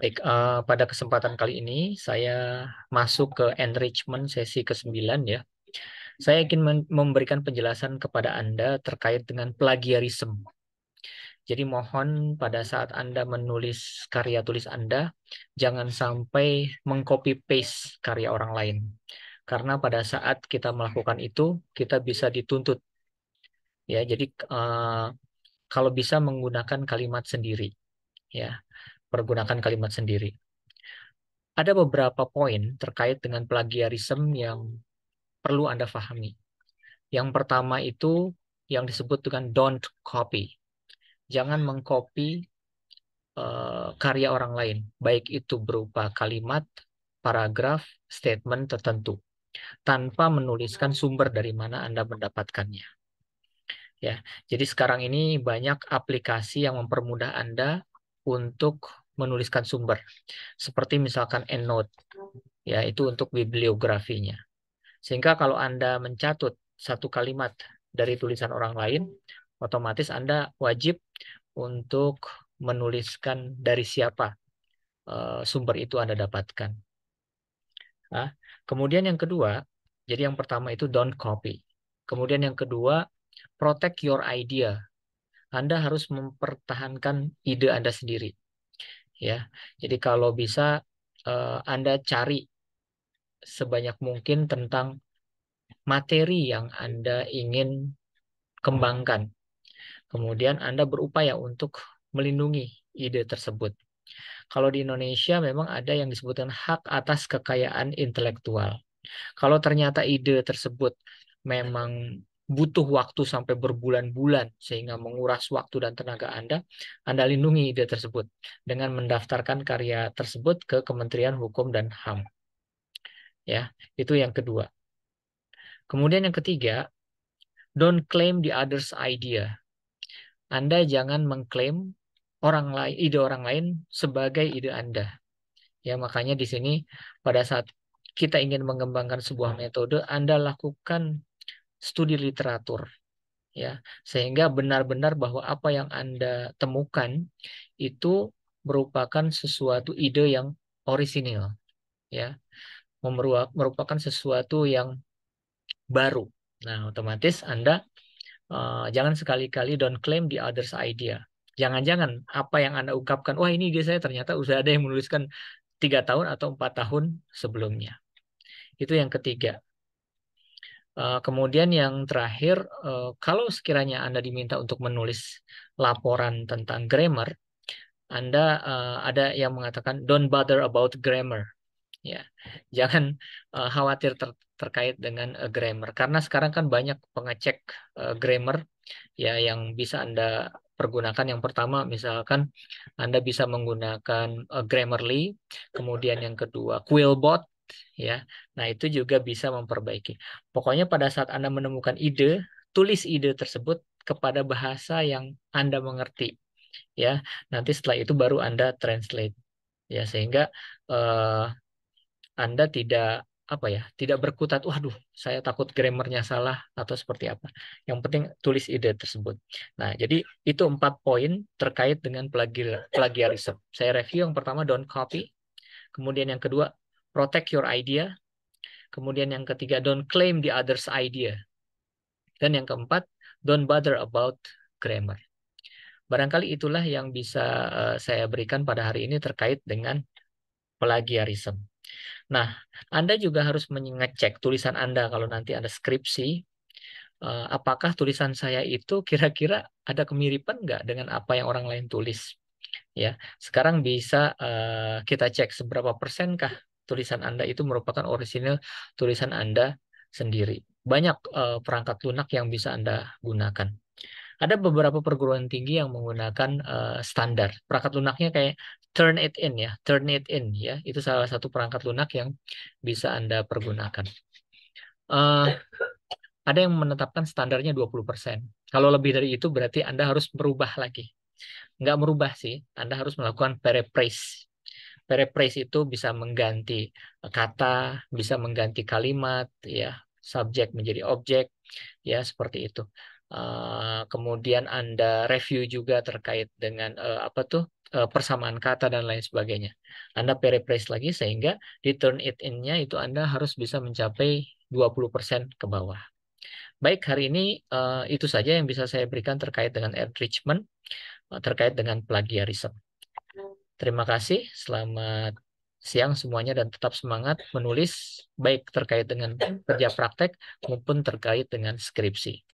Baik, uh, pada kesempatan kali ini saya masuk ke enrichment sesi ke-9 ya. Saya ingin memberikan penjelasan kepada Anda terkait dengan plagiarisme. Jadi mohon pada saat Anda menulis karya tulis Anda, jangan sampai mengcopy paste karya orang lain. Karena pada saat kita melakukan itu, kita bisa dituntut. Ya, jadi uh, kalau bisa menggunakan kalimat sendiri. Ya, pergunakan kalimat sendiri. Ada beberapa poin terkait dengan plagiarisme yang perlu Anda pahami. Yang pertama itu yang disebut dengan don't copy. Jangan mengcopy uh, karya orang lain, baik itu berupa kalimat, paragraf, statement tertentu, tanpa menuliskan sumber dari mana Anda mendapatkannya. Ya, jadi sekarang ini banyak aplikasi yang mempermudah Anda untuk menuliskan sumber. Seperti misalkan EndNote, ya itu untuk bibliografinya. Sehingga kalau Anda mencatut satu kalimat dari tulisan orang lain, otomatis Anda wajib untuk menuliskan dari siapa uh, sumber itu Anda dapatkan. Nah, kemudian yang kedua, jadi yang pertama itu don't copy. Kemudian yang kedua, protect your idea. Anda harus mempertahankan ide Anda sendiri ya. Jadi kalau bisa uh, Anda cari sebanyak mungkin tentang materi yang Anda ingin kembangkan. Kemudian Anda berupaya untuk melindungi ide tersebut. Kalau di Indonesia memang ada yang disebutkan hak atas kekayaan intelektual. Kalau ternyata ide tersebut memang butuh waktu sampai berbulan-bulan sehingga menguras waktu dan tenaga Anda, Anda lindungi ide tersebut dengan mendaftarkan karya tersebut ke Kementerian Hukum dan HAM. Ya, itu yang kedua. Kemudian yang ketiga, don't claim the other's idea. Anda jangan mengklaim orang lain ide orang lain sebagai ide Anda. Ya, makanya di sini pada saat kita ingin mengembangkan sebuah metode, Anda lakukan studi literatur ya sehingga benar-benar bahwa apa yang Anda temukan itu merupakan sesuatu ide yang orisinil ya merupakan sesuatu yang baru. Nah, otomatis Anda uh, jangan sekali-kali don't claim the other's idea. Jangan-jangan apa yang Anda ungkapkan, wah ini ide saya ternyata sudah ada yang menuliskan tiga tahun atau empat tahun sebelumnya. Itu yang ketiga. Eh, kemudian yang terakhir, eh, kalau sekiranya Anda diminta untuk menulis laporan tentang grammar, Anda eh, ada yang mengatakan don't bother about grammar. Ya, jangan khawatir ter terkait dengan grammar karena sekarang kan banyak pengecek grammar ya yang bisa Anda pergunakan yang pertama misalkan Anda bisa menggunakan uh, Grammarly, kemudian yang kedua Quillbot ya. Nah, itu juga bisa memperbaiki. Pokoknya pada saat Anda menemukan ide, tulis ide tersebut kepada bahasa yang Anda mengerti ya. Nanti setelah itu baru Anda translate ya sehingga uh, Anda tidak apa ya tidak berkutat waduh saya takut grammarnya salah atau seperti apa yang penting tulis ide tersebut nah jadi itu empat poin terkait dengan plagiarisme saya review yang pertama don't copy kemudian yang kedua protect your idea. Kemudian yang ketiga, don't claim the other's idea. Dan yang keempat, don't bother about grammar. Barangkali itulah yang bisa eh, saya berikan pada hari ini terkait dengan plagiarism. Nah, Anda juga harus mengecek tulisan Anda kalau nanti Anda skripsi, eh, apakah tulisan saya itu kira-kira ada kemiripan nggak dengan apa yang orang lain tulis. Ya, sekarang bisa eh, kita cek seberapa persenkah tulisan Anda itu merupakan orisinil tulisan Anda sendiri. Banyak uh, perangkat lunak yang bisa Anda gunakan. Ada beberapa perguruan tinggi yang menggunakan uh, standar. Perangkat lunaknya kayak turn it in ya, turn it in ya. Itu salah satu perangkat lunak yang bisa Anda pergunakan. Uh, ada yang menetapkan standarnya 20%. Kalau lebih dari itu berarti Anda harus merubah lagi. Nggak merubah sih, Anda harus melakukan paraphrase. Paraphrase itu bisa mengganti kata, bisa mengganti kalimat, ya, subjek menjadi objek, ya seperti itu. Uh, kemudian Anda review juga terkait dengan uh, apa tuh uh, persamaan kata dan lain sebagainya. Anda paraphrase lagi sehingga return it in-nya itu Anda harus bisa mencapai 20% ke bawah. Baik, hari ini uh, itu saja yang bisa saya berikan terkait dengan enrichment, uh, terkait dengan plagiarism. Terima kasih, selamat siang semuanya dan tetap semangat menulis baik terkait dengan kerja praktek maupun terkait dengan skripsi.